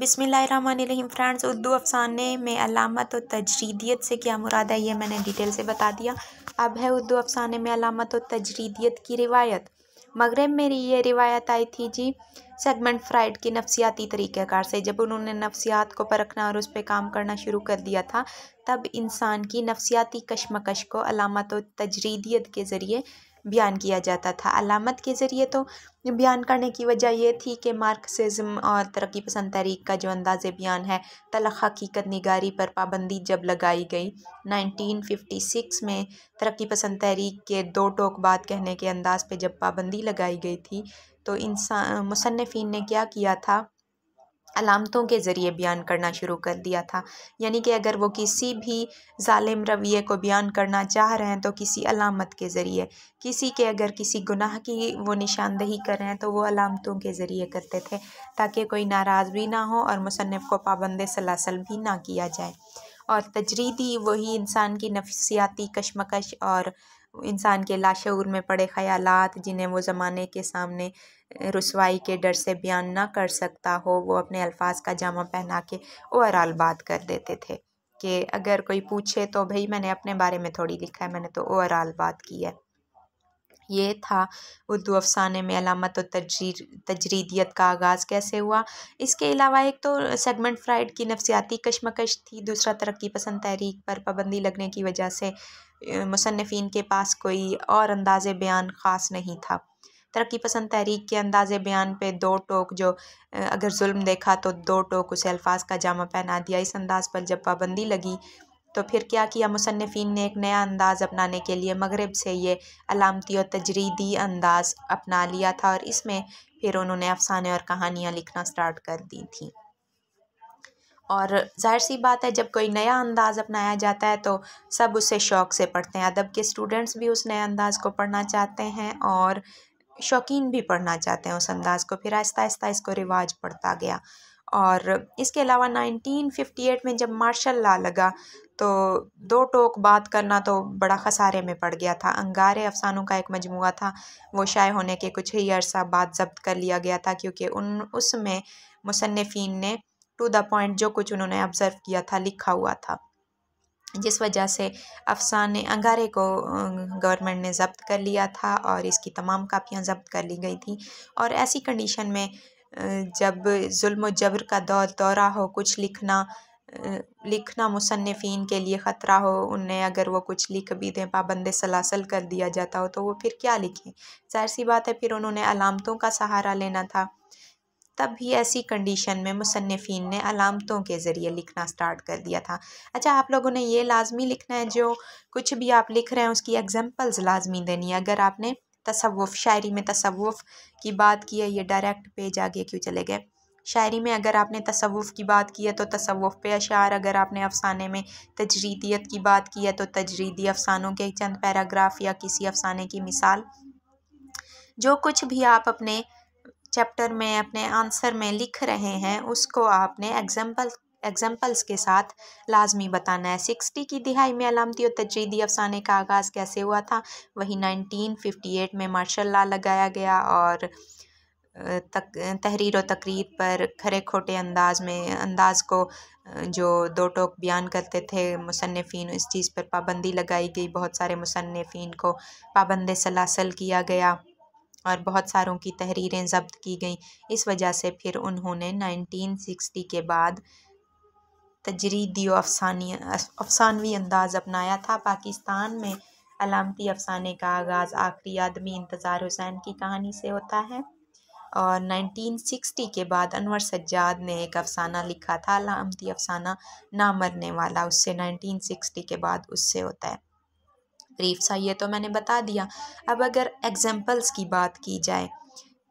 बिसमीम फ्रेंड्स उर्दू अफसाने में अलामत और तजरीदियत से क्या मुराद है ये मैंने डिटेल से बता दिया अब है उर्दू अफसाने में अलामत और तजरीदियत की रिवायत मगरब में ये रिवायत आई थी जी सेगमेंट फ्राइड की नफसियाती तरीक़ार से जब उन्होंने नफसियात को परखना और उस पर काम करना शुरू कर दिया था तब इंसान की नफसियाती कशमकश को अलामत और तजरीदियत के ज़रिए बयान किया जाता था अलामत के ज़रिए तो बयान करने की वजह यह थी कि मार्क्सिज्म और तरक्की पसंद तहरीक का जो अंदाज बयान है तलख हकीकत निगारी पर पाबंदी जब लगाई गई 1956 में तरक्की पसंद तहरीक के दो टोक बात कहने के अंदाज पे जब पाबंदी लगाई गई थी तो इंसान मुसनफिन ने क्या किया था अलामतों के ज़रिए बयान करना शुरू कर दिया था यानी कि अगर वो किसी भी ालिम रवैये को बयान करना चाह रहे हैं तो किसी अलामत के ज़रिए किसी के अगर किसी गुनाह की वो निशानदही कर रहे हैं तो वो अलामतों के ज़रिए करते थे ताकि कोई नाराज़ भी ना हो और मुसनफ़ को पाबंद सलासल भी ना किया जाए और तजरीदी वही इंसान की नफसियाती कशमकश और इंसान के लाशूर में पड़े ख़यालात जिन्हें वो ज़माने के सामने रसवाई के डर से बयान ना कर सकता हो वो अपने अल्फाज का जामा पहना के ओवरऑल बात कर देते थे कि अगर कोई पूछे तो भाई मैंने अपने बारे में थोड़ी लिखा है मैंने तो ओवरऑल बात की है ये था उर्दू अफसाने में अलामत और तजी तजरीदियत का आगाज़ कैसे हुआ इसके अलावा एक तो सेगमेंट फ्राइड की नफसियाती कशमकश थी दूसरा तरक्की पसंद तहरीक पर पाबंदी लगने की वजह से मुसनफिन के पास कोई और अंदाज़ बयान ख़ास नहीं था तरक्की पसंद तहरीक के अंदाज़ बयान पे दो टोक जो अगर जुल्म देखा तो दो टोक उसे अल्फाज का जामा पहना दिया इस अंदाज़ पर जब पाबंदी लगी तो फिर क्या किया मुसनफ़िन ने एक नया अंदाज़ अपनाने के लिए मगरब से ये अलामती और तजरीदी अंदाज़ अपना लिया था और इसमें फिर उन्होंने अफसाने और कहानियाँ लिखना स्टार्ट कर दी थी और जाहिर सी बात है जब कोई नया अंदाज़ अपनाया जाता है तो सब उसे शौक़ से पढ़ते हैं अदब के स्टूडेंट्स भी उस नए अंदाज़ को पढ़ना चाहते हैं और शौकीन भी पढ़ना चाहते हैं उस अंदाज़ को फिर आहिस्ता आहिस्ता इसको रिवाज पढ़ता गया और इसके अलावा 1958 में जब मार्शल ला लगा तो दो टोक बात करना तो बड़ा खसारे में पड़ गया था अंगारे अफसानों का एक मजमू था वो शाये होने के कुछ ही अरसा बाद जब्त कर लिया गया था क्योंकि उन उसमें मुसनफिन ने टू द पॉइंट जो कुछ उन्होंने ऑब्ज़र्व किया था लिखा हुआ था जिस वजह से अफसाने अंगारे को अं, गवर्नमेंट ने जब्त कर लिया था और इसकी तमाम कापियाँ जब्त कर ली गई थी और ऐसी कंडीशन में जब ज़ुल्म जबर का दौर दौरा हो कुछ लिखना लिखना मुसनफिन के लिए ख़तरा हो उन्हें अगर वो कुछ लिख भी दें पाबंद सलासल कर दिया जाता हो तो वो फिर क्या लिखें जाहिर सी बात है फिर उन्होंने अलामतों का सहारा लेना था तब भी ऐसी कंडीशन में मुसनफ़ीन ने अलामतों के ज़रिए लिखना स्टार्ट कर दिया था अच्छा आप लोगों ने ये लाजमी लिखना है जो कुछ भी आप लिख रहे हैं उसकी एग्ज़ाम्पल्स लाजमी देनी है अगर आपने तसवुफ़ शायरी में तसवुफ़ की बात की है ये डायरेक्ट पेज आगे क्यों चले गए शायरी में अगर आपने तसवुफ़ की बात की है तो तसवुफ़ पे अशार अगर आपने अफसाने में तजरीदियत की बात की है तो तजरीदी अफसानों के चंद पैराग्राफ या किसी अफसाने की मिसाल जो कुछ भी आप अपने चैप्टर में अपने आंसर में लिख रहे हैं उसको आपने एग्जाम्पल एग्जाम्पल्स के साथ लाजमी बताना है सिक्सटी की दिहाई में अलामती और तजरीदी अफसाने का आगाज़ कैसे हुआ था वही नाइनटीन फिफ्टी एट में मार्शल ला लगाया गया और तक तहरीर तकरीर पर खरे खोटे अंदाज में अंदाज को जो दो टोक बयान करते थे मुसनफिन इस चीज़ पर पाबंदी लगाई गई बहुत सारे मुसनफिन को पाबंद सलासल किया गया और बहुत सारों की तहरीरें जब्त की गई इस वजह से फिर उन्होंने 1960 के बाद तजरीदी अफसानी अफसानवी अंदाज़ अपनाया था पाकिस्तान में अलामती अफसाने का आगाज़ आखिरी आदमी इंतज़ार हुसैन की कहानी से होता है और 1960 के बाद अनवर सज्जाद ने एक अफसाना लिखा था अलामती अफसाना ना मरने वाला उससे 1960 के बाद उससे होता है ब्रीफ सा ये तो मैंने बता दिया अब अगर एग्जांपल्स की बात की जाए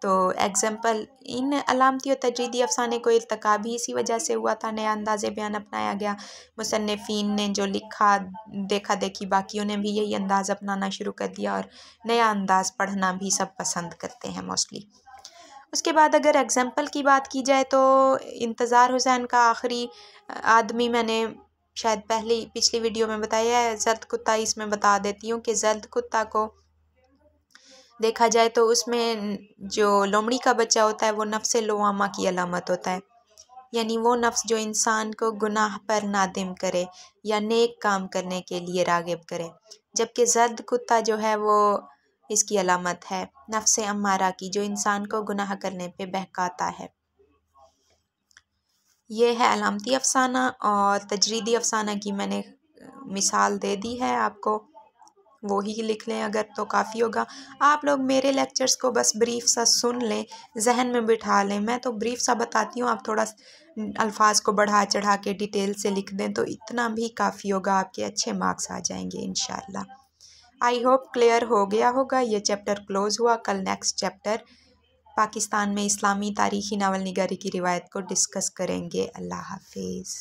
तो एग्ज़ाम्पल इन अलामती और तजीदी अफसाने को इरतका भी इसी वजह से हुआ था नया अंदाज़ बयान अपनाया गया मुसनफ़ीन ने जो लिखा देखा देखी बाकियों ने भी यही अंदाज़ अपनाना शुरू कर दिया और नया अंदाज़ पढ़ना भी सब पसंद करते हैं मोस्टली उसके बाद अगर एग्ज़ाम्पल की बात की जाए तो इंतज़ार हुसैन का आखिरी आदमी मैंने शायद पहली पिछली वीडियो में बताया है जर्द कुत्ता इसमें बता देती हूँ कि जर्द कुत्ता को देखा जाए तो उसमें जो लोमड़ी का बच्चा होता है वो नफ्स लोआमा की अलामत होता है यानी वो नफ्स जो इंसान को गुनाह पर नादिम करे या नेक काम करने के लिए रागब करे जबकि जर्द कुत्ता जो है वो इसकी अलामत है नफ्स अम्मारा की जो इंसान को गुनाह करने पे बहकाता है ये है अलामती अफसाना और तजरीदी अफसाना की मैंने मिसाल दे दी है आपको वो ही लिख लें अगर तो काफ़ी होगा आप लोग मेरे लेक्चर्स को बस ब्रीफ सा सुन लें जहन में बिठा लें मैं तो ब्रीफ सा बताती हूँ आप थोड़ा अल्फाज को बढ़ा चढ़ा के डिटेल से लिख दें तो इतना भी काफ़ी होगा आपके अच्छे मार्क्स आ जाएंगे इन आई होप क्लियर हो गया होगा ये चैप्टर क्लोज़ हुआ कल नेक्स्ट चैप्टर पाकिस्तान में इस्लामी तारीखी नावल निगारी की रिवायत को डिस्कस करेंगे अल्लाह हाफिज़